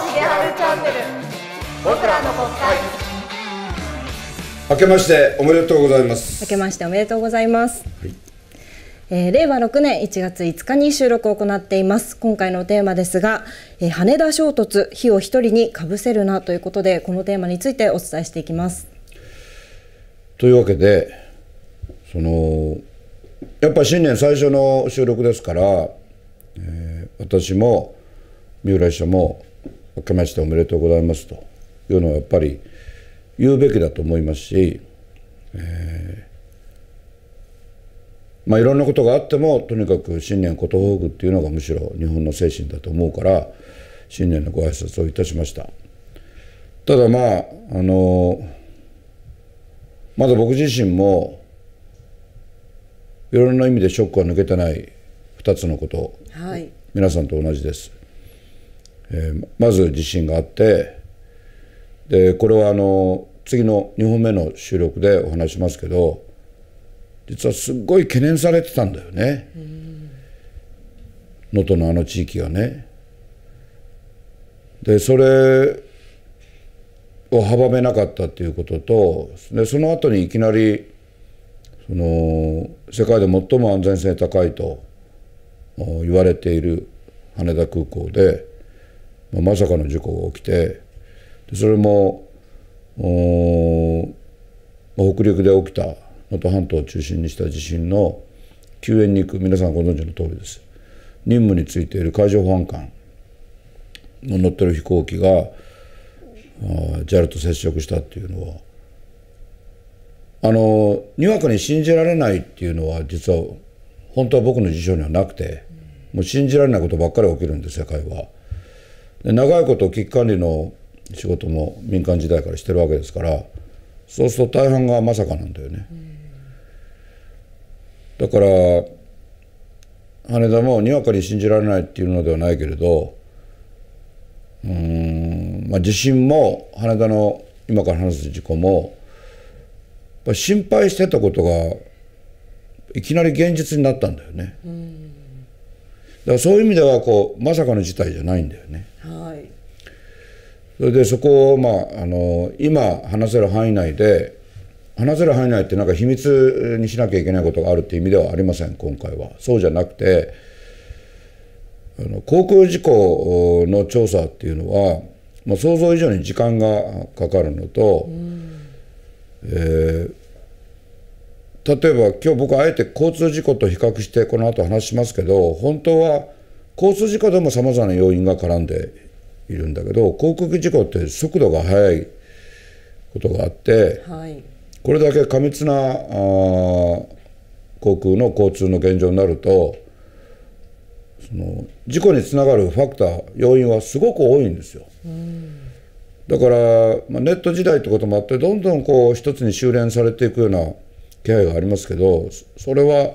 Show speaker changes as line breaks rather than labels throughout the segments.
チャンネル僕らの国会
明けましておめでとうございます
明けましておめでとうございます、はいえー、令和6年1月5日に収録を行っています今回のテーマですが、えー、羽田衝突火を一人にかぶせるなということでこのテーマについてお伝えしていきます
というわけでそのやっぱ新年最初の収録ですから、えー、私も三浦医者も明けましておめでとうございますというのはやっぱり言うべきだと思いますし、えー、まあいろんなことがあってもとにかく新年ことほぐっていうのがむしろ日本の精神だと思うから新年のご挨拶をいたしましたただまああのまだ僕自身もいろんな意味でショックは抜けてない2つのこと、はい、皆さんと同じですえー、まず地震があってでこれはあの次の2本目の収録でお話しますけど実はすごい懸念されてたんだよね能登、のあの地域がね。でそれを阻めなかったっていうこととでその後にいきなりその世界で最も安全性高いと言われている羽田空港でまあ、まさかの事故が起きてでそれも、まあ、北陸で起きた能登半島を中心にした地震の救援に行く皆さんご存知の通りです任務についている海上保安官の乗ってる飛行機が JAL と接触したっていうのはあのにわかに信じられないっていうのは実は本当は僕の辞書にはなくてもう信じられないことばっかり起きるんです世界は。で長いこと危機管理の仕事も民間時代からしてるわけですからそうすると大半がまさかなんだよね。だから羽田もにわかに信じられないっていうのではないけれどうん、まあ、地震も羽田の今から話す事故も心配してたことがいきなり現実になったんだよね。からそういう意味ではこうまさかの事態じゃないんだよね。はい、それでそこを、まあ、あの今話せる範囲内で話せる範囲内ってなんか秘密にしなきゃいけないことがあるっていう意味ではありません今回は。そうじゃなくてあの航空事故の調査っていうのは、まあ、想像以上に時間がかかるのと、うん、えー例えば今日僕あえて交通事故と比較してこの後話しますけど本当は交通事故でもさまざまな要因が絡んでいるんだけど航空機事故って速度が速いことがあって、はい、これだけ過密なあ航空の交通の現状になるとその事故につながるファクター要因はすごく多いんですよ。うんだから、まあ、ネット時代ってこともあってどんどんこう一つに修練されていくような気配がありますけどそれは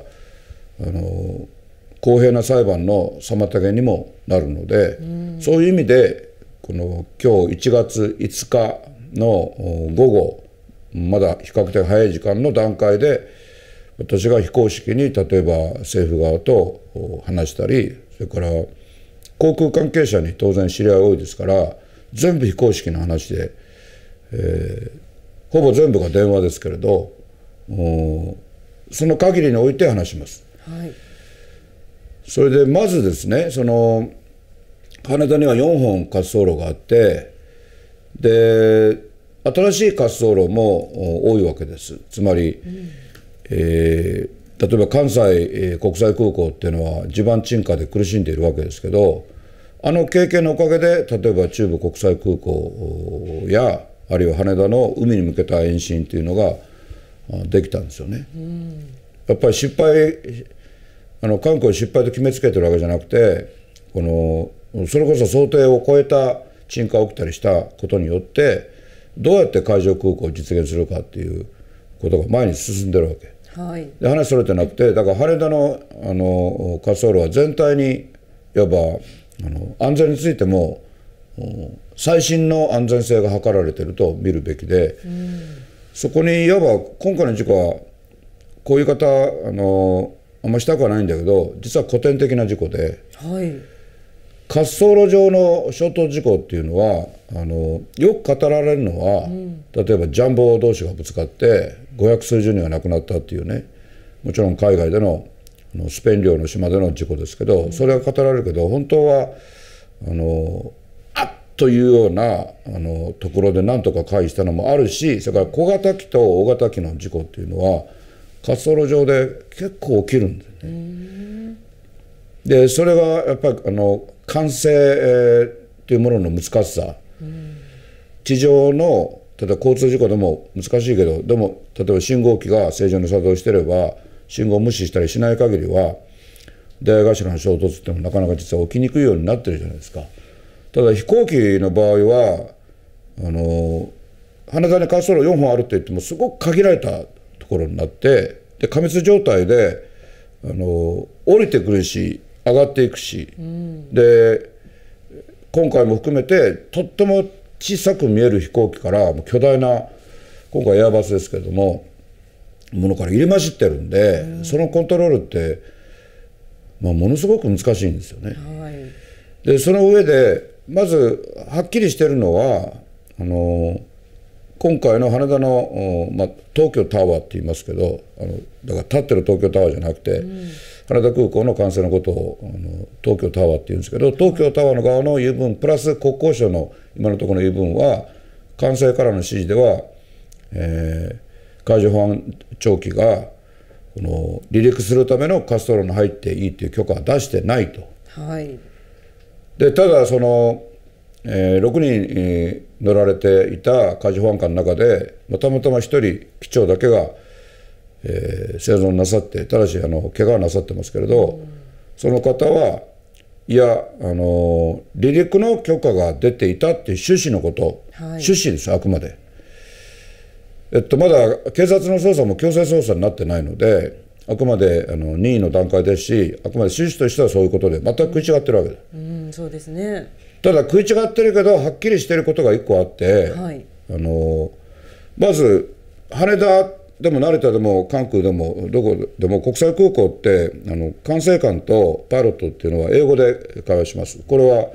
あの公平な裁判の妨げにもなるので、うん、そういう意味でこの今日1月5日の午後まだ比較的早い時間の段階で私が非公式に例えば政府側と話したりそれから航空関係者に当然知り合い多いですから全部非公式の話で、えー、ほぼ全部が電話ですけれどその限りにおいて話します。はい、それでまずですねその羽田には4本滑走路があってで新しい滑走路も多いわけです。つまり、うん、えー例えば関西、国際空港っていうのは地盤沈下で苦しんでいるわけですけどあの経験のおかげで例えば中部国際空港やあるいは羽田の海に向けた延伸っていうのができたんですよね。やっぱり失敗あの韓国失敗と決めつけてるわけじゃなくてこのそれこそ想定を超えた沈下が起きたりしたことによってどうやって海上空港を実現するかっていうことが前に進んでるわけ。はい、で話それてなくてだから羽田のあの滑走路は全体にいわばあの安全についても最新の安全性が図られてると見るべきで、うそこにいわば今回の事故はこういう方あのあんましたくはないんだけど実は古典的な事故で、はい、滑走路上の衝突事故っていうのはあのよく語られるのは、うん、例えばジャンボ同士がぶつかって五百数十人が亡くなったっていうねもちろん海外でのあのスペイン領の島での事故ですけど、うん、それは語られるけど本当はあのというようなあのところでなんとか回避したのもあるしそれから小型機と大型機の事故っていうのは滑走路上で結構起きるんだよね。でそれがやっぱりあの完成、えー、というものの難しさ、地上の例えば交通事故でも難しいけどでも例えば信号機が正常に作動してれば信号無視したりしない限りは出会い頭の衝突ってもなかなか実は起きにくいようになってるじゃないですか。ただ飛行機の場合はあの羽田に滑走路4本あるって言ってもすごく限られたところになってで過密状態であの降りてくるし上がっていくし、うん、で今回も含めてとっても小さく見える飛行機から巨大な今回エアバスですけどもものから入り混じってるんで、うん、そのコントロールって、まあ、ものすごく難しいんですよね。はい、でその上でまずはっきりしてるのはあの今回の羽田の、まあ、東京タワーって言いますけどあのだから立ってる東京タワーじゃなくて、うん、羽田空港の完成のことをあの東京タワーって言うんですけど東京タワーの側の言う分プラス国交省の今のところの言う分は関西からの指示では、えー、海上保安庁機がこの離陸するための滑走路に入っていいという許可は出してないと。はいでただその、えー、6人、乗られていた海上保安官の中で、まあ、たまたま1人機長だけが、えー、生存なさってただしあの怪我はなさってますけれど、うん、その方はいやあの離陸の許可が出ていたっていう趣旨のこと、はい、趣旨ですあくまで。えっと、まだ警察の捜査も強制捜査になってないのであくまであの任意の段階ですしあくまで趣旨としてはそういうことで全く食い違ってるわけ
うん、うん、そうですね
ただ食い違ってるけどはっきりしてることが1個あって、はい、あのまず羽田でも成田でも関空でもどこでも国際空港ってあの管制官とパイロットっていうのは英語で会話しますこれは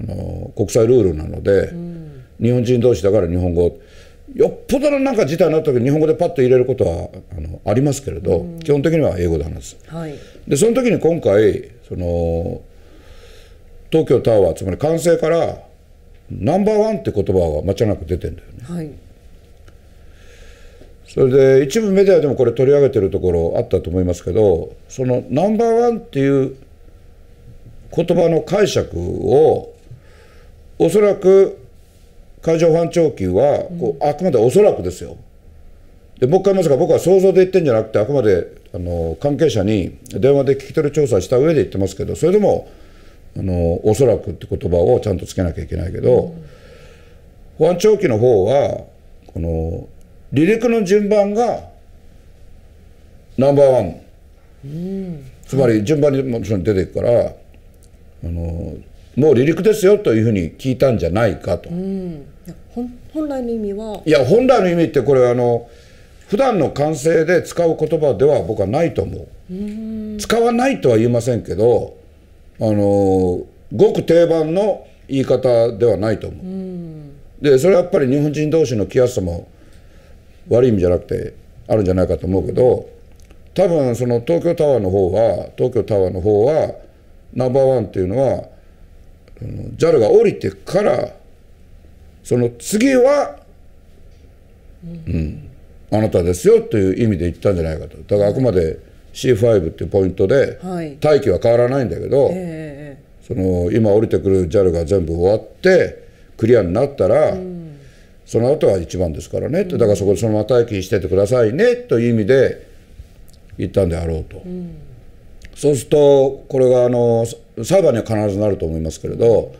あの国際ルールなので、うん、日本人同士だから日本語よっぽどのなんか事態になった時に日本語でパッと入れることはあのありますけれど、うん、基本的には英語で話す、はい、でその時に今回その東京タワーつまり完成からナンバーワンって言葉は間違いなく出てんだよね、はい、それで一部メディアでもこれ取り上げてるところあったと思いますけどそのナンバーワンっていう言葉の解釈をおそらく海上保安庁級はこう、あくまでおそらくですよでもう一回言いますが僕は想像で言ってんじゃなくてあくまであの関係者に電話で聞き取り調査した上で言ってますけどそれでもあのおそらくって言葉をちゃんとつけなきゃいけないけど、うん、保安庁機の方はこの離陸の順番がナンバーワン、うん、つまり順番にもちろん出ていくからあのもう離陸ですよというふうに聞いたんじゃないかと。うん、
本来の意味は
いや本来の意味ってこれあの普段の完成で使う言葉では僕はないと思う。
う
使わないとは言いませんけどあのごく定番の言い方ではないと思う。でそれはやっぱり日本人同士の気安さも悪い意味じゃなくてあるんじゃないかと思うけど多分その東京タワーの方は東京タワーの方はナンバーワンっていうのは JAL が降りてからその次は、うん、あなたですよという意味で言ったんじゃないかとだからあくまで C5 っていうポイントで、待機は変わらないんだけど、その今降りてくる JAL が全部終わってクリアになったら、うん、その後は1番ですからね、ってだからそこでそのまま待機しててくださいねという意味で言ったんであろうと。うんそうするとこれがあの裁判には必ずなると思いますけれど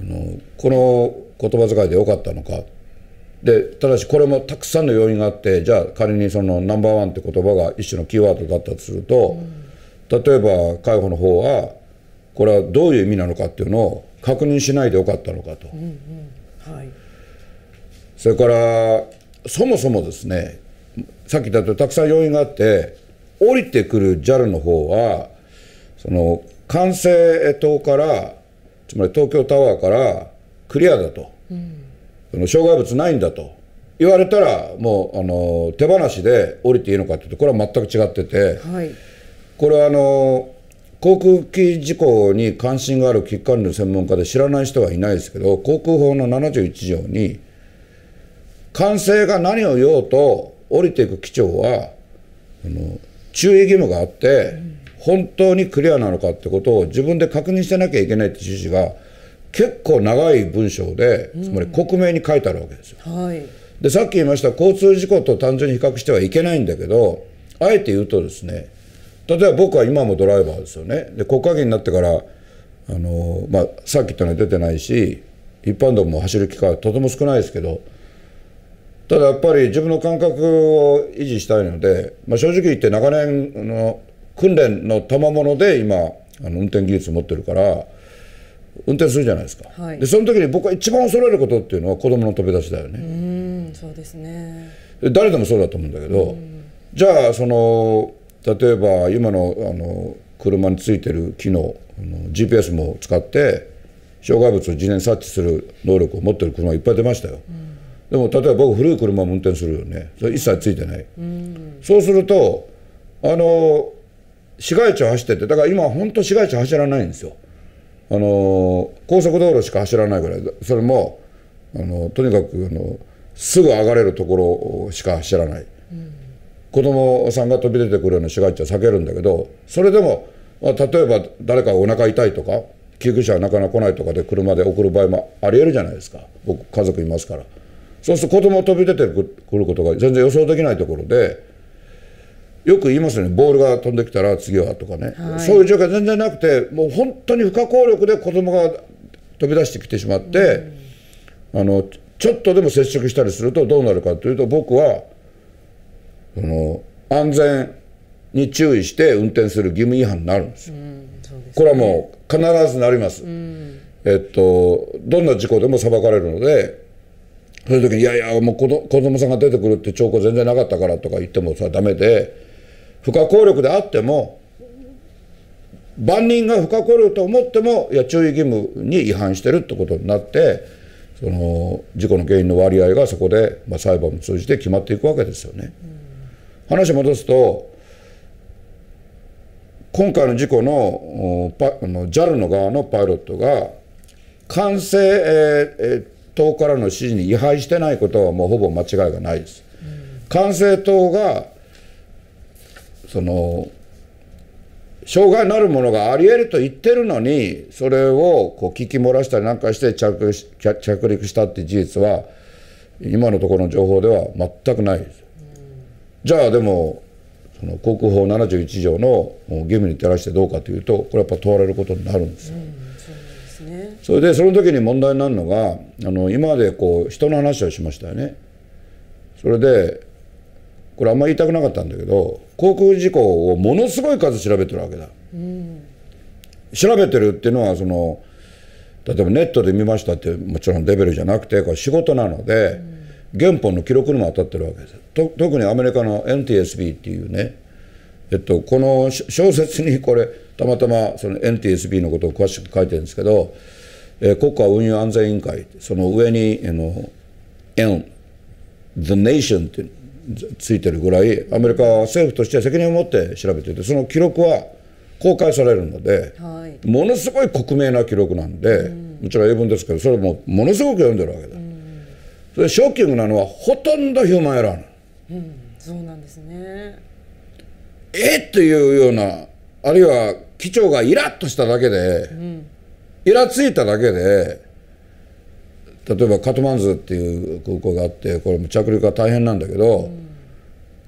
あのこの言葉遣いでよかったのかでただしこれもたくさんの要因があってじゃあ仮にそのナンバーワンって言葉が一種のキーワードだったとすると、例えば海保の方はこれはどういう意味なのかっていうのを確認しないでよかったのかと、う
んうんはい、
それからそもそもですねさっきだとたくさん要因があって降りてくる JAL の方はその管制塔からつまり東京タワーからクリアだと、うん、その障害物ないんだと言われたらもうあの手放しで降りていいのかっていうとこれは全く違ってて、はい、これはあの航空機事故に関心がある危機管理の専門家で知らない人はいないですけど航空法の71条に管制が何を言おうと降りていく機長はあの注意義務があって、本当にクリアなのかってことを自分で確認してなきゃいけないって趣旨が結構長い文章で、つまり克明に書いてあるわけですよ。はい、でさっき言いました交通事故と単純に比較してはいけないんだけどあえて言うとですね例えば僕は今もドライバーですよねで国会議員になってからあの、まあ、さっき言ったのは出てないし一般道も走る機会はとても少ないですけどただやっぱり自分の感覚を維持したいので、まあ、正直言って長年の訓練の賜物で今あの運転技術を持ってるから運転するじゃないですか、はい、でその時に僕は一番恐れることっていうのは子供の飛び出しだよね
うんそうですね
誰でもそうだと思うんだけどじゃあその例えば今のあの車についてる機能あの GPS も使って障害物を事前察知する能力を持ってる車いっぱい出ましたよ、うんでも例えば僕古い車も運転するよねそれ一切ついてない、うん、そうするとあの市街地を走っててだから今本当市街地走らないんですよあの高速道路しか走らないぐらいそれもあのとにかくあのすぐ上がれるところしか走らない、うん、子供さんが飛び出てくるような市街地は避けるんだけどそれでも、まあ、例えば誰かお腹痛いとか救急車がなかなか来ないとかで車で送る場合もありえるじゃないですか僕家族いますから。そうすると子供飛び出てくることが全然予想できないところでよく言いますよねボールが飛んできたら次はとかね、はい、そういう状況全然なくてもう本当に不可抗力で子供が飛び出してきてしまって、うん、あのちょっとでも接触したりするとどうなるかというと僕はその安全に注意して運転する義務違反になるんですよ。うんこれはもう必ずなります、うん、えっと、どんな事故でも裁かれるのでそういう時に「いやいやもう子供さんが出てくるって兆候全然なかったから」とか言ってもさダメで不可抗力であっても万人が不可抗力と思ってもいや注意義務に違反してるってことになってその事故の原因の割合がそこで、まあ、裁判も通じて決まっていくわけですよね。話戻すと今回の事故の JAL の側のパイロットが完成、えーえー党からの指示に違反してないことはもうほぼ間違いがないです。管制塔がその障害なるものがあり得ると言ってるのにそれをこう聞き漏らしたりなんかして着着陸したって事実は今のところの情報では全くないです。じゃあでもその国法71条の義務に照らしてどうかというとこれはやっぱ問われることになるんですよ。うんそれでその時に問題になるのがあの今までこう人の話をしましたよねそれでこれあんまり言いたくなかったんだけど航空事故をものすごい数調べてるわけだ、うん、調べてるっていうのはその例えばネットで見ましたってもちろんレベルじゃなくてこれ仕事なので、うん、原本の記録にも当たってるわけですと特にアメリカの NTSB っていうねえっと、この小説にこれたまたまその NTSB のことを詳しく書いてるんですけどえ国家運輸安全委員会その上にあの N The Nation ってついてるぐらいアメリカは政府として責任を持って調べててその記録は公開されるので、はい、ものすごい克明な記録なんで、うん、もちろん英文ですけどそれもものすごく読んでるわけだ、うん、それショッキングなのはほとんどヒューマンエラー、
うん、そうなんですね
えっていうようなあるいは機長がイラッとしただけで、うんイラついただけで例えばカトマンズっていう空港があってこれも着陸が大変なんだけど、うん、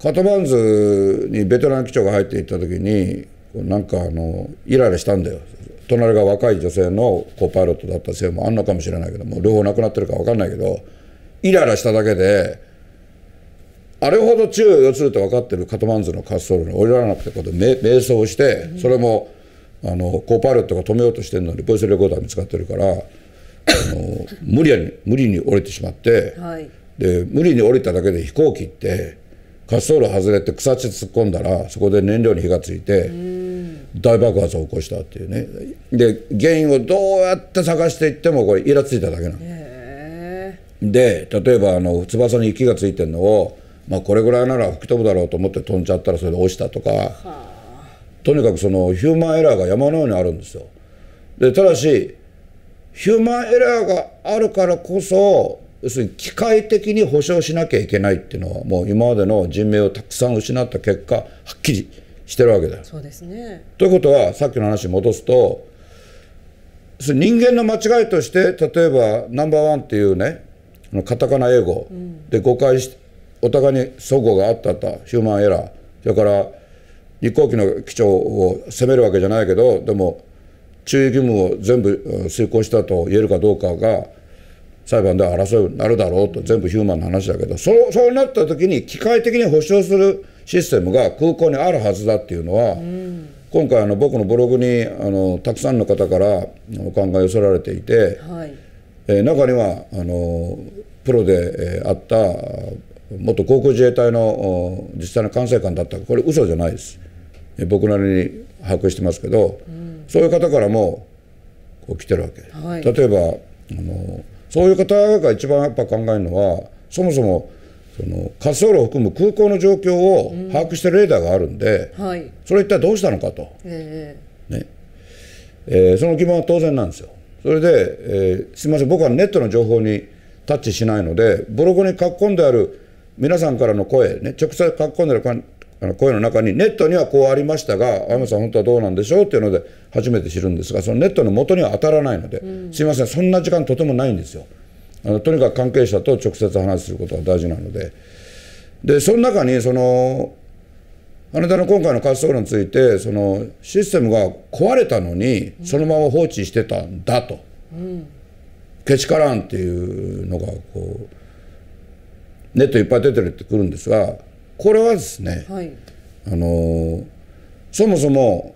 カトマンズにベテラン機長が入っていった時になんかあのイライラしたんだよ隣が若い女性のコパイロットだったせいもあんのかもしれないけども両方亡くなってるか分かんないけどイライラしただけであれほど強い要すると分かってるカトマンズの滑走路に降りられなくてこう瞑想してそれもあのコーパイロットが止めようとしてるのにボイスレコーダー見つかってるからあの無理やに無理に降りてしまって、はい、で無理に降りただけで飛行機って滑走路外れて草地突っ込んだらそこで燃料に火がついて大爆発を起こしたっていうねで原因をどうやって探していってもこれイラついただけなの。で例えばあの翼に雪がついてるのを、まあ、これぐらいなら吹き飛ぶだろうと思って飛んじゃったらそれで落ちたとか。はあとにかくそのヒューマンエラーが山のようにあるんですよ。でただしヒューマンエラーがあるからこそ要するに機械的に保証しなきゃいけないっていうのはもう今までの人命をたくさん失った結果はっきりしてるわけだよ。そうですね、ということはさっきの話に戻すと人間の間違いとして例えばナンバーワンっていうねカタカナ英語で誤解して、お互いに齟齬があったと、ったヒューマンエラーそれから日航機の基長を責めるわけじゃないけどでも注意義務を全部遂行したと言えるかどうかが裁判では争うなるだろうと全部ヒューマンの話だけどそうそうなった時に機械的に保障するシステムが空港にあるはずだっていうのは、うん、今回あの僕のブログにあのたくさんの方からお考え寄せられていて、はい、えー、中にはあのプロで、えー、あった元航空自衛隊の実際の管制官だったこれ嘘じゃないです。僕なりに把握してますけど、うん、そういう方からもこう来てるわけ、はい、例えばあのそういう方が一番やっぱ考えるのはそもそもその滑走路を含む空港の状況を把握してるレーダーがあるんで、うんはい、それ一体どうしたのかと、えー、ねえー、その疑問は当然なんですよ。それで、えー、すみません僕はネットの情報にタッチしないのでブログに書き込んである皆さんからの声ね直接書き込んであるあの声の中にネットにはこうありましたが青山さん本当はどうなんでしょうっていうので初めて知るんですがそのネットの元には当たらないので、うん、すいませんそんな時間とてもないんですよあのとにかく関係者と直接話することが大事なのででその中にその羽田の今回の滑走路についてそのシステムが壊れたのにそのまま放置してたんだと、うん、けしからんっていうのがこうネットいっぱい出てるってくるんですがこれはですね、はい、あのそもそも、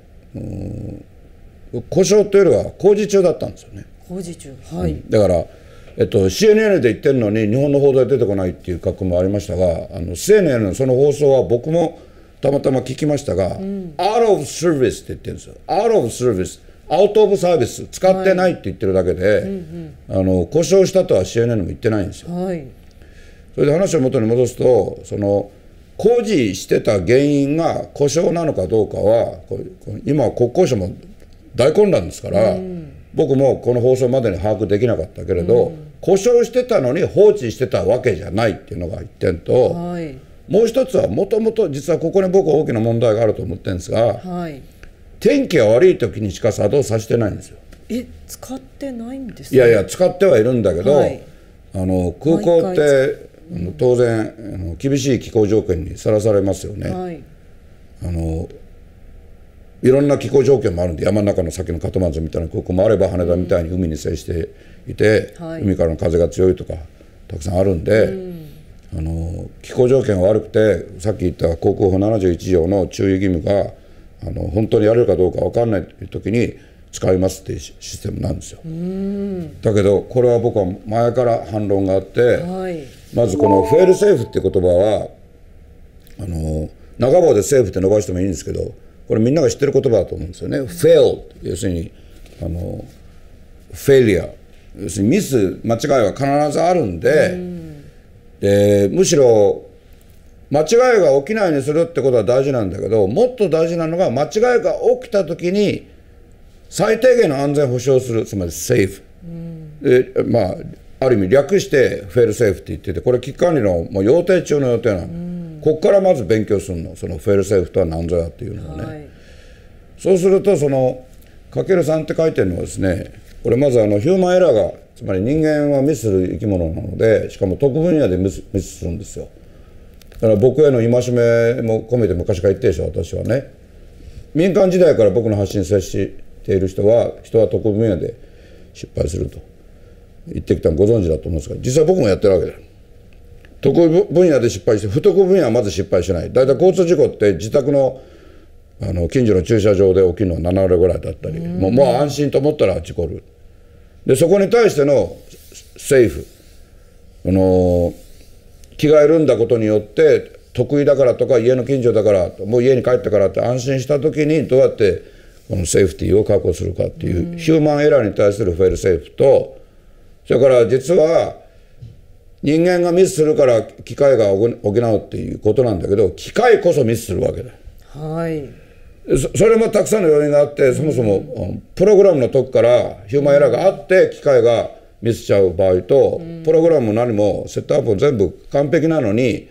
故障というよりは工事中だったんですよね工事中はい、うん、だからえっと、CNN で言ってるのに日本の報道で出てこないっていう格好もありましたがあの CNN のその放送は僕もたまたま聞きましたが、うん、out of service って言ってるんですよ out of service アウト・オブ・サービス使ってないって言ってるだけで、はいうんうん、あの故障したとは CNN も言ってないんですよ。はい、それで話を元に戻すとその工事してた原因が故障なのかどうかは今国交省も大混乱ですから、うん、僕もこの放送までに把握できなかったけれど、うん、故障してたのに放置してたわけじゃないっていうのが一点と、はい、もう一つはもともと実はここに僕は大きな問題があると思ってるんですが、はい、天気が悪い時にしか作動させてないんですよ。
え使ってないんです、ね、いやいや
使ってはいるんだけど、はい、あの空港ってあの当然あの厳しい気候条件にさらされますよね、はい、あのいろんな気候条件もあるんで山の中の先のカトマンズみたいな空港もあれば羽田みたいに海に接していて、海からの風が強いとかたくさんあるんで、あの気候条件が悪くてさっき言った航空法71条の注意義務があの本当にやれるかどうか分かんない時に使いますっていうシステムなんですよ。だけどこれは僕は前から反論があって、はい、まずこのフェールセーフって言葉はあの中坊でセーフって伸ばしてもいいんですけどこれみんなが知ってる言葉だと思うんですよね。フェル、要するにあのフェリア要するにミス間違いは必ずあるんででむしろ間違いが起きないようにするってことは大事なんだけどもっと大事なのが間違いが起きた時に最低限の安全保障するつまりセーフ、でまあある意味略してフェールセーフって言っててこれ危機管理のもう要定中の予定なの、うん、ここからまず勉強するのそのフェールセーフとは何ぞやっていうのをね、はい、そうするとそのかけるん」って書いてるのはですねこれまずあのヒューマンエラーがつまり人間はミスする生き物なのでしかも特分野でミスミスするんですよだから僕への戒めも込めて昔から言ってでしょ私はね民間時代から僕の発信接している人は人は特分野で失敗すると。言ってきたのご存知だと思うんですが実は僕もやってるわけで得意分野で失敗して不得意分野はまず失敗しない大体交通事故って自宅のあの近所の駐車場で起きるのは7割ぐらいだったりもうもう安心と思ったら事故るでそこに対してのセーフあの気が緩んだことによって得意だからとか家の近所だからもう家に帰ってからって安心した時にどうやってこのセーフティーを確保するかっていうヒューマンエラーに対するフェルセーフとそれから実は人間がミスするから機械が補うっていうことなんだけど機械こそミスするわけだ。はいそれもたくさんの要因があってそもそもプログラムの時からヒューマンエラーがあって機械がミスしちゃう場合と、プログラムも何もセットアップも全部完璧なのに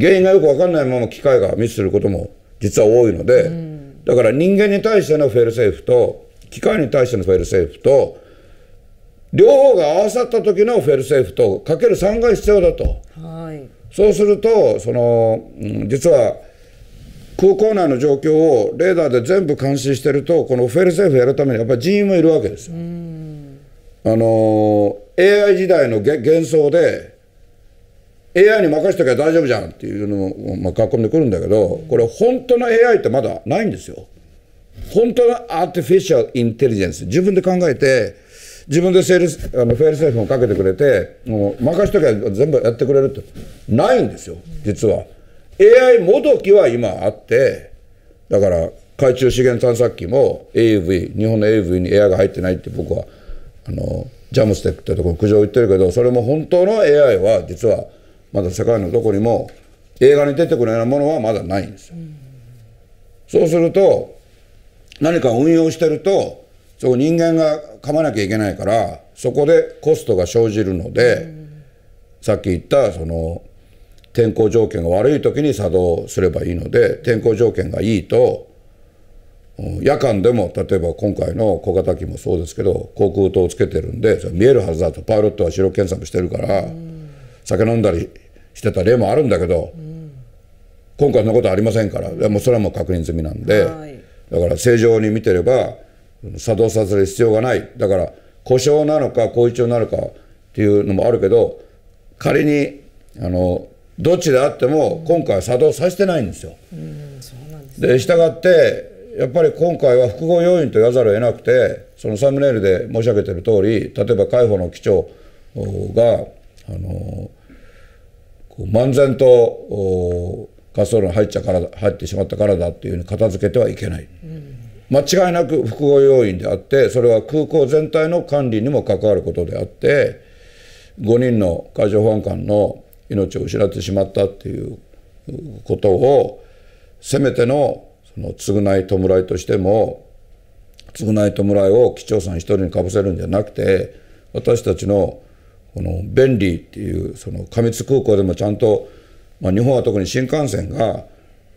原因がよく分かんないまま機械がミスすることも実は多いので、だから人間に対してのフェルセーフと機械に対してのフェルセーフと両方が合わさった時のフェルセーフとかける3が必要だと、はい、そうするとその、うん、実は空港内の状況をレーダーで全部監視してるとこのフェルセーフやるためにやっぱり人員もいるわけですよ。あの AI 時代の幻想で AI に任せときゃ大丈夫じゃんっていうのを、まあ、んでくるんだけどこれ本当の AI ってまだないんですよ。本当のアーティフィシャルインテリジェンス自分で考えて自分でセールスあのフェールセーフもかけてくれてもう任しときゃ全部やってくれるってないんですよ実は AI もどきは今あってだから海中資源探索機も AUV 日本の AUV に AI が入ってないって僕はあのジャムステックってとこ苦情言ってるけどそれも本当の AI は実はまだ世界のどこにも映画に出てくるようなものはまだないんですよ。そうすると何か運用してるとそう人間が噛まなきゃいけないからそこでコストが生じるので、さっき言ったその天候条件が悪い時に作動すればいいので天候条件がいいと夜間でも例えば今回の小型機もそうですけど航空灯をつけてるんで見えるはずだとパイロットは視力検索してるから、酒飲んだりしてた例もあるんだけど、今回のことはありませんからでもそれはもう確認済みなんで、だから正常に見てれば作動させる必要がない。だから、故障なのか、後遺症なのかっていうのもあるけど、仮に、あの、どっちであっても、今回作動させてないんですよ。で、したがって、やっぱり今回は複合要因と言わざるを得なくて、そのサムネイルで申し上げてる通り、例えば海保の機長が、あの、漫然と滑走路に入っちゃから入ってしまったからだっていうふうに片付けてはいけない。うん間違いなく複合要因であって、それは空港全体の管理にも関わることであって、5人の海上保安官の命を失ってしまったっていうことを、せめてのその償い弔いとしても、償い弔いを機長さん一人にかぶせるんじゃなくて、私たちのこの便利っていう、その過密空港でもちゃんと、まあ、日本は特に新幹線が、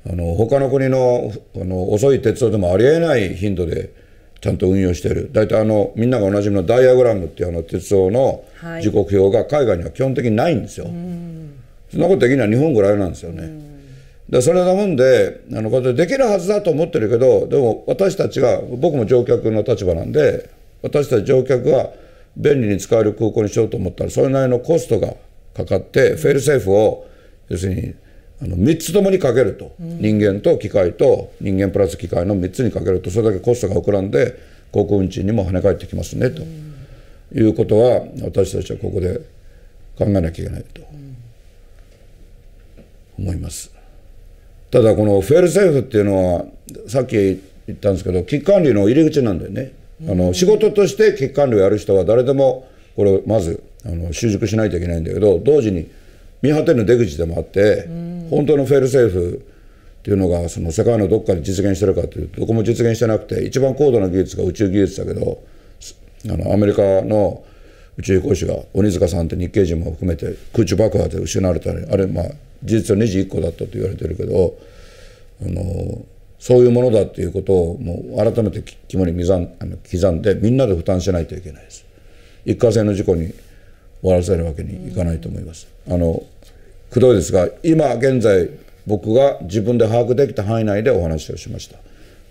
あの他の国のあの遅い鉄道でもありえない頻度でちゃんと運用している大体あのみんながおなじみのダイアグラムっていうあの鉄道の時刻表が海外には基本的にないんですよ、はい、そんなことできるのは日本ぐらいなんですよね、でそれなもんであのこれできるはずだと思ってるけどでも私たちが僕も乗客の立場なんで私たち乗客が便利に使える空港にしようと思ったらそれなりのコストがかかって、フェールセーフを要するにあの3つともにかけると、うん、人間と機械と人間プラス機械の3つにかけるとそれだけコストが膨らんで航空運賃にも跳ね返ってきますね、うん、ということは私たちはここで考えなきゃいけないと思います。ただこのフェールセーフっていうのはさっき言ったんですけど危機管理の入り口なんだよね。あの仕事として危機管理をやる人は誰でもこれをまずあの習熟しないといけないんだけど同時に見果ての出口でもあって、本当のフェールセーフっていうのがその世界のどこかで実現してるかっていうとどこも実現してなくて一番高度な技術が宇宙技術だけどあのアメリカの宇宙飛行士が鬼塚さんって日系人も含めて空中爆破で失われたりあれまあ事実上21個だったと言われてるけどあのそういうものだっていうことをもう改めて肝に刻ん刻んでみんなで負担しないといけないです。一過性の事故に終わらせるわけにいかないと思います。うんあのくどいですが今現在僕が自分で把握できた範囲内でお話をしました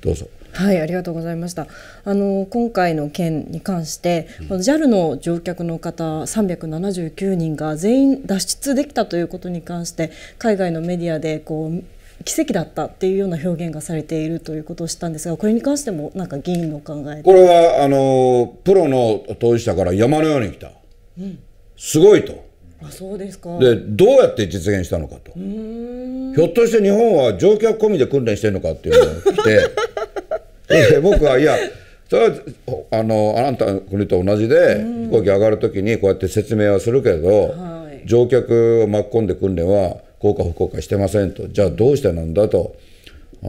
どうぞ
はいありがとうございましたあの今回の件に関して、うん、JAL の乗客の方379人が全員脱出できたということに関して海外のメディアでこう奇跡だったっていうような表現がされているということを知ったんですがこれに関してもなんか議員の考えこれ
はあのプロの当事者から山のように来た、うん、すごいと。
あそうですかで
どうやって実現したのかとひょっとして日本は乗客込みで訓練してるのかっていうのが来て で僕はいやそれはあのあなたの国と同じで飛行機上がる時にこうやって説明はするけど、はい、乗客を巻き込んで訓練は効果不効果してませんとじゃあどうしてなんだとあ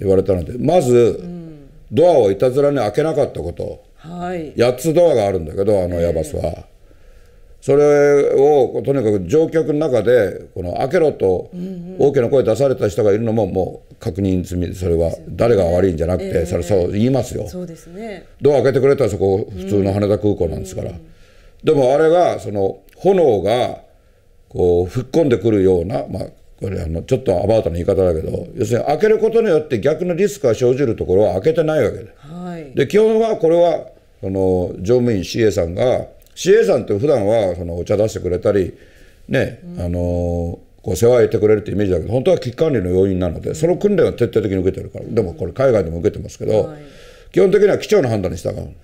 言われたのでまず、うん、ドアをいたずらに開けなかったこと、はい、8つドアがあるんだけどあのエアバスは。えーそれをとにかく乗客の中でこの開けろと大きな声出された人がいるのももう確認済みそれは誰が悪いんじゃなくてそれそう言いますよ、そうですね、ドア開けてくれたらそこ普通の羽田空港なんですから、でもあれがその炎がこう吹っ込んでくるような、まあ、これあのちょっとアバウトな言い方だけど要するに開けることによって逆のリスクが生じるところは開けてないわけで,、はい、で基本はこれはその乗務員 CA さんが CA さんって普段はそのお茶出してくれたり、ね、うん、あのこう世話をいてくれるってイメージだけど本当は危機管理の要因なのでその訓練は徹底的に受けてるからでもこれ海外でも受けてますけど、基本的には機長の判断に従う、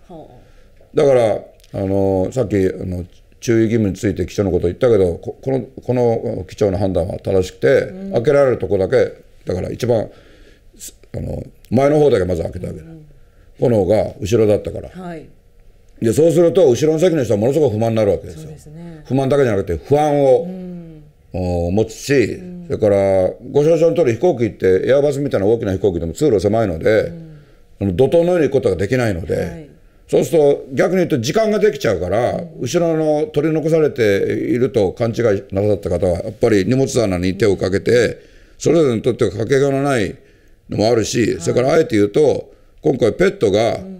だからあのさっきあの注意義務について機長のこと言ったけどこのこの機長の判断は正しくて、うん、開けられるとこだけだから一番あの前の方だけまず開けてあげる、うん、炎が後ろだったから。はいでそうすると後ろの席の人はものすごく不満になるわけですよ。すね、不満だけじゃなくて不安を、うん、持つし、うん、それからご承知の通り飛行機ってエアバスみたいな大きな飛行機でも通路狭いので、うん、怒涛のように行くことができないので、はい、そうすると逆に言うと時間ができちゃうから、後ろの取り残されていると勘違いなさった方はやっぱり荷物穴に手をかけて、それぞれにとってはかけがえのないのもあるし、それからあえて言うと今回ペットが、うん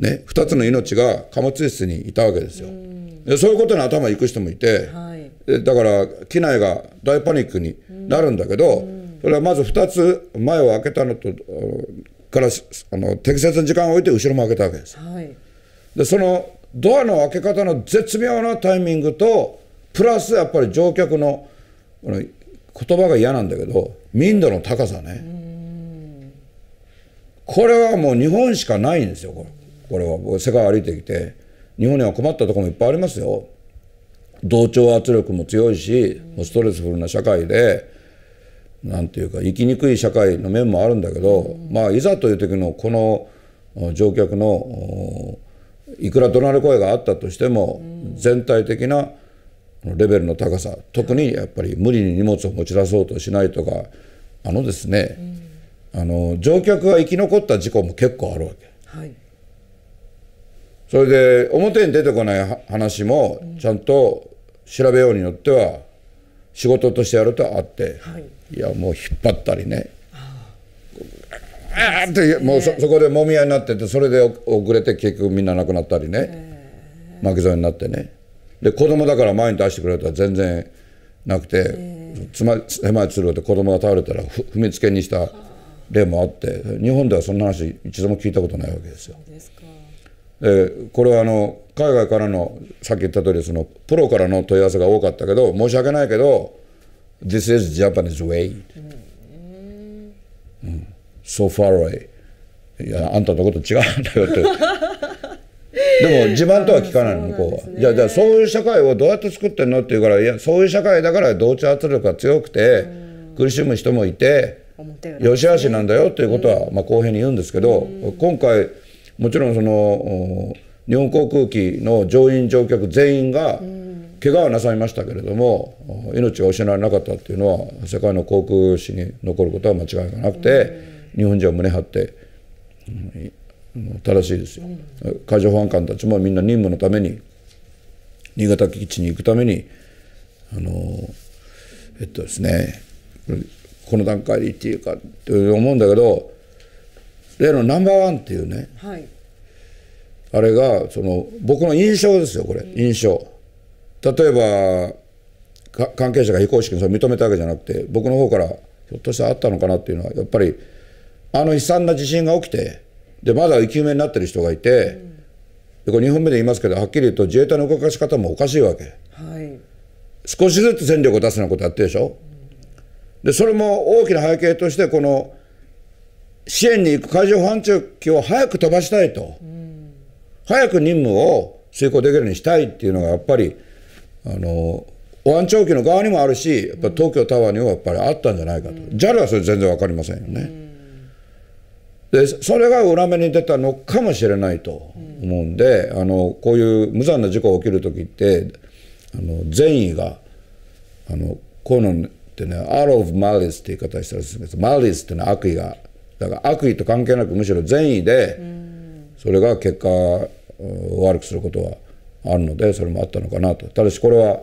ね、2つの命が貨物室にいたわけですよ。でそういうことに頭いく人もいて、はい、だから機内が大パニックになるんだけど、それはまず2つ前を開けたのとからあの適切な時間を置いて後ろも開けたわけです。はい、でそのドアの開け方の絶妙なタイミングとプラスやっぱり乗客の言葉が嫌なんだけど民度の高さねこれはもう日本しかないんですよこれ。これは世界歩いてきて日本には困ったとこもいっぱいありますよ同調圧力も強いしもうストレスフルな社会で何ていうか生きにくい社会の面もあるんだけど、まあいざという時のこの乗客のいくら怒鳴る声があったとしても全体的なレベルの高さ特にやっぱり無理に荷物を持ち出そうとしないとかあのですね、あの乗客が生き残った事故も結構あるわけ。はいそれで表に出てこない話もちゃんと調べようによっては仕事としてやるとあって、はい、いやもう引っ張ったりねああってもうそ,、こでもみ合いになっててそれで遅れて結局みんな亡くなったりね、巻き添えになってねで子供だから前に出してくれたら全然なくて、つま狭い通路て子供が倒れたら踏みつけにした例もあって日本ではそんな話一度も聞いたことないわけですよ。でこれはあの海外からのさっき言った通りそのプロからの問い合わせが多かったけど申し訳ないけど This is Japanese way、うん、So far away いやあんたのこと違うんだよって でも自慢とは聞かないの向こうは、ね、じゃあじゃあそういう社会をどうやって作ってんのって言うからいやそういう社会だから同調圧力が強くて苦しむ人もいてよしあしなんだよっていうことは、まあ、公平に言うんですけど今回もちろんその日本航空機の乗員乗客全員が怪我はなさいましたけれども、うん、命を失わなかったっていうのは世界の航空史に残ることは間違いがなくて、うん、日本人は胸張って、うん、正しいですよ、海上保安官たちもみんな任務のために新潟基地に行くためにあのえっとですねこの段階でっていいかと思うんだけど例のナンバーワンっていうね、はい、あれがその僕の印象ですよこれ印象例えば関係者が非公式にそれ認めたわけじゃなくて僕の方からひょっとしたらあったのかなっていうのはやっぱりあの悲惨な地震が起きてでまだ生き埋めになってる人がいて、うん、これ2本目で言いますけどはっきり言うと自衛隊の動かし方もおかしいわけ、はい、少しずつ戦力を出すようなことやってるでしょ、うん、でそれも大きな背景としてこの支援に行く海上保安庁機を早く飛ばしたいと、うん、早く任務を遂行できるようにしたいっていうのがやっぱりあの保安庁機の側にもあるしやっぱ東京タワーにはやっぱりあったんじゃないかと、JAL、はそれ全然分かりませんよね、うん、でそれが裏目に出たのかもしれないと思うんで、あのこういう無残な事故が起きる時ってあの善意があのこういうのってね「out of malice」って言い方したらするんですリスっていうのは悪意が。だから悪意と関係なくむしろ善意でそれが結果を悪くすることはあるのでそれもあったのかなとただしこれは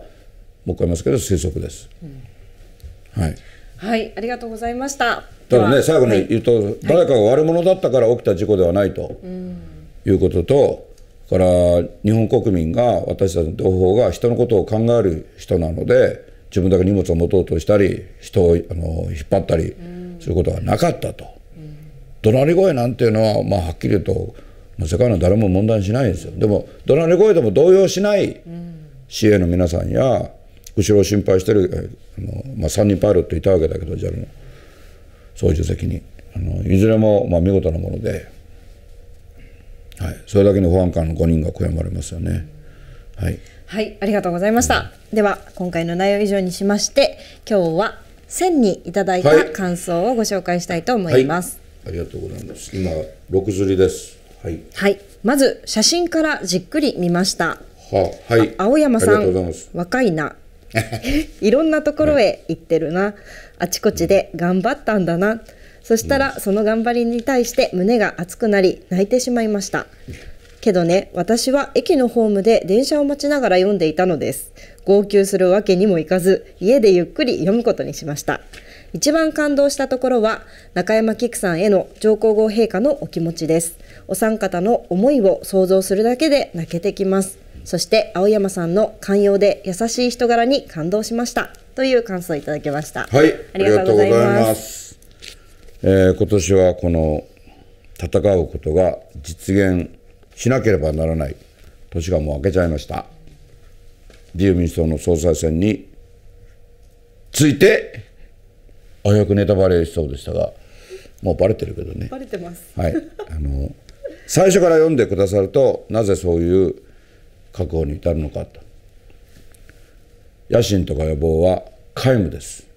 もう一回言いますけど推測です、
うん、はい、はい、ありがとうございました
ただね最後に言うと、はい、誰かが悪者だったから起きた事故ではないと、い、うこととから日本国民が私たちの同胞が人のことを考える人なので自分だけ荷物を持とうとしたり人をあの引っ張ったりすることはなかったと。怒鳴り声なんていうのは、まあ、はっきり言うと、まあ、世界の誰も問題しないですよでも怒鳴り声でも動揺しない CA の皆さんや後ろを心配してるあの、まあ、3人パイロットいたわけだけど JAL の操縦席にあのいずれも、まあ、見事なもので、はい、それだけに保安官の5人が悔やまれますよね。はい、
はい、ありがとうございました。では今回の内容以上にしまして今日は1000にいただいた感想をご紹介したいと思います。はい
はいありがとうございます。今六釣りです。はい。
はい。まず写真からじっくり見ました。
ははい。青山さん、
若いな。いろんなところへ行ってるな。あちこちで頑張ったんだな。そしたら、その頑張りに対して胸が熱くなり、泣いてしまいました。けどね、私は駅のホームで電車を待ちながら読んでいたのです。号泣するわけにもいかず、家でゆっくり読むことにしました。一番感動したところは、中山きくさんへの上皇后陛下のお気持ちです。お三方の思いを想像するだけで泣けてきます。そして、青山さんの寛容で優しい人柄に感動しました。という感想をいただきました。はい、ありがとうございま
す。まえー、今年はこの戦うことが実現しなければならない年がもう明けちゃいました。自由民主党の総裁選について危うくネタバレしそうでしたがもうバレてるけどねバレてます、はい、あの最初から読んでくださるとなぜそういう覚悟に至るのかと野心とか予防は皆無です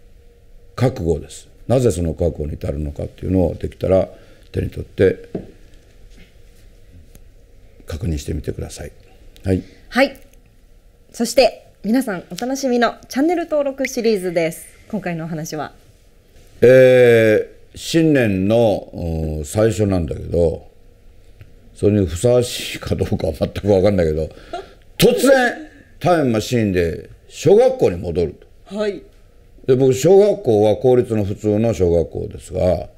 覚悟ですなぜその覚悟に至るのかっていうのをできたら手に取って確認してみてくださいはい、
はい、そして皆さんお楽しみのチャンネル登録シリーズです今回のお話は
えー、新年の最初なんだけどそれにふさわしいかどうかは全く分かんないけど突然タイムマシーンで小学校に戻ると。はいで僕小学校は公立の普通の小学校ですが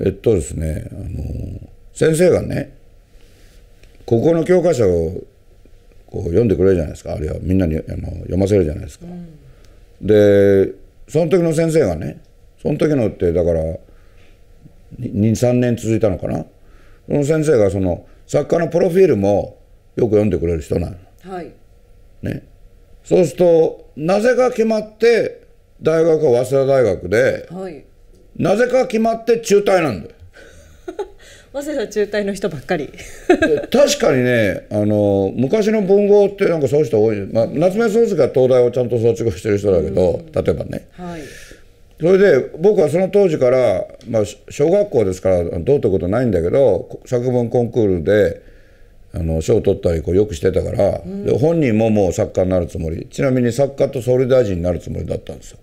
えっとですねあの先生がねここの教科書をこう読んでくれるじゃないですかあるいはみんなにあの読ませるじゃないですか。うん、でその時の先生がねその時のってだから23年続いたのかなその先生がその作家のプロフィールもよく読んでくれる人なの、はいね、そうするとなぜか決まって大学は早稲田大学で、はい、なぜか決まって中退なんだよ
早稲田中退の人ばっかり
確かにねあの昔の文豪ってなんかそういう人多い、まあ、夏目漱石は東大をちゃんと卒業してる人だけど、例えばね、はい、それで僕はその当時から、まあ、小学校ですからどうってことないんだけど作文コンクールであの賞を取ったりこうよくしてたから、うん、で本人ももう作家になるつもりちなみに作家と総理大臣になるつもりだったんですよ。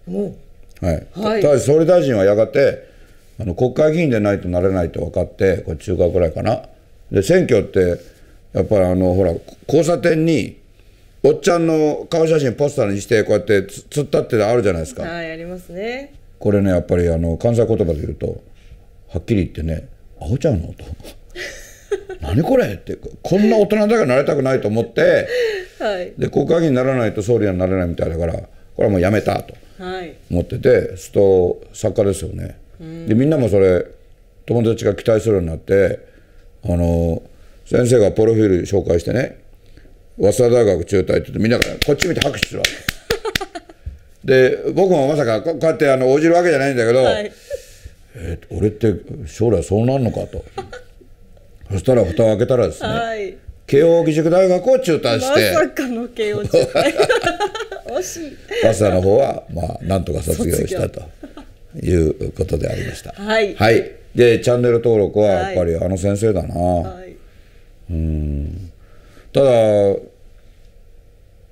はい、はい、ただし総理大臣はやがてあの国会議員でないとなれないと分かってこれ中学ぐらいかな。で選挙ってやっぱりあのほら交差点におっちゃんの顔写真ポスターにしてこうやってつ突っ立ってあるじゃないですか。
はいありますね。
これねやっぱりあの関西言葉で言うとはっきり言ってね「あおちゃうの?」と「何これ?」ってこんな大人だからなりたくないと思って、
はい、で国
会議員にならないと総理になれないみたいだからこれはもうやめたと思ってて、はい、すと作家ですよね。うん、でみんなもそれ友達が期待するようになってあの先生がプロフィール紹介してね早稲田大学中退って言ってみんながこっち見て拍手するわけ。で僕もまさかこうやってあの応じるわけじゃないんだけど、はい、えー、俺って将来そうなんのかと そしたら蓋を開けたらですね、はい、慶応義塾大学を中退してまさ
かの慶応大学惜しい早稲田
の方はまあなんとか卒業したということでありましたはい、はい、でチャンネル登録はやっぱりあの先生だな、はい、うんただ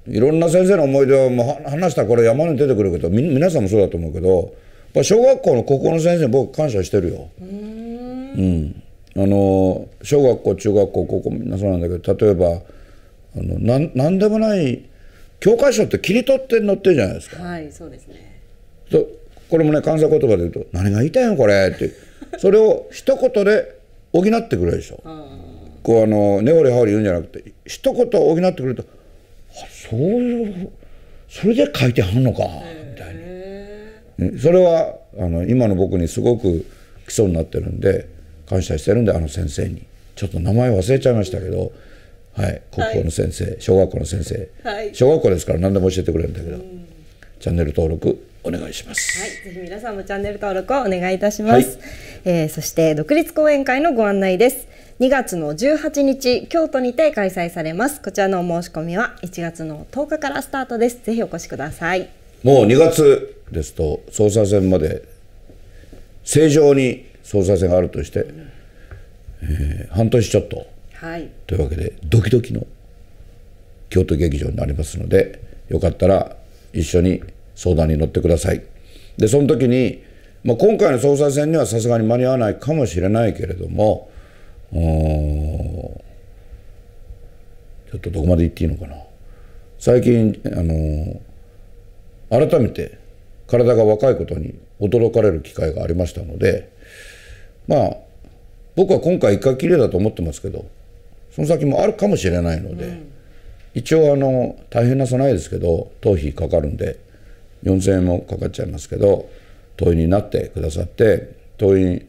いろんな先生の思い出をもう話したらこれ山に出てくるけど皆さんもそうだと思うけどや小学校の高校の先生に僕感謝してるよ。うん,、あの小学校中学校高校みんなそうなんだけど例えばあのなん何でもない教科書って切り取って載ってるじゃないです
か。はいそうですね
とこれもね関西言葉で言うと「何が言いたいのこれ」ってそれを一言で補ってくれるでしょ。こうあの根掘り葉掘り言うんじゃなくて一言補ってくれると「そういうそれで書いてはんのかみたいに、ね、それはあの今の僕にすごく基礎になってるんで感謝してるんであの先生にちょっと名前忘れちゃいましたけど、はい、高校の先生、はい、小学校の先生、はい、小学校ですから何でも教えてくれるんだけど、うん、チャンネル登録お願いします。は
い、ぜひ皆さんもチャンネル登録をお願いいたします。はい、えー、そして独立講演会のご案内です。2月の18日京都にて開催されますこちらのお申し込みは1月の1日からスタートですぜひお越しください
もう2月ですと総裁選まで正常に総裁選があるとして、うえー、半年ちょっと、はい、というわけでドキドキの京都劇場になりますのでよかったら一緒に相談に乗ってくださいでその時に、まあ、今回の総裁選にはさすがに間に合わないかもしれないけれどもちょっとどこまで言っていいのかな最近あの改めて体が若いことに驚かれる機会がありましたのでまあ僕は今回一回きれいだと思ってますけどその先もあるかもしれないので、うん、一応あの大変な備えですけど頭皮かかるんで4,000円もかかっちゃいますけど党員になってくださって党員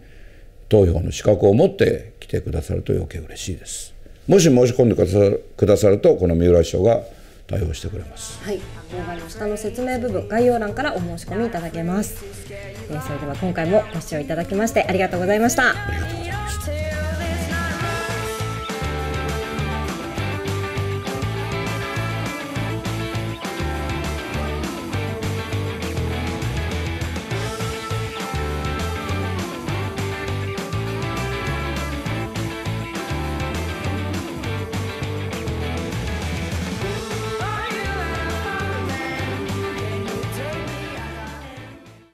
投票の資格を持って来てくださると余計嬉しいですもし申し込んでくださるとこの三浦市長が対応してくれます
はい動画の下の説明部分概要欄からお申し込みいただけます、えー、それでは今回もご視聴いただきましてありがとうございましたありがとうございました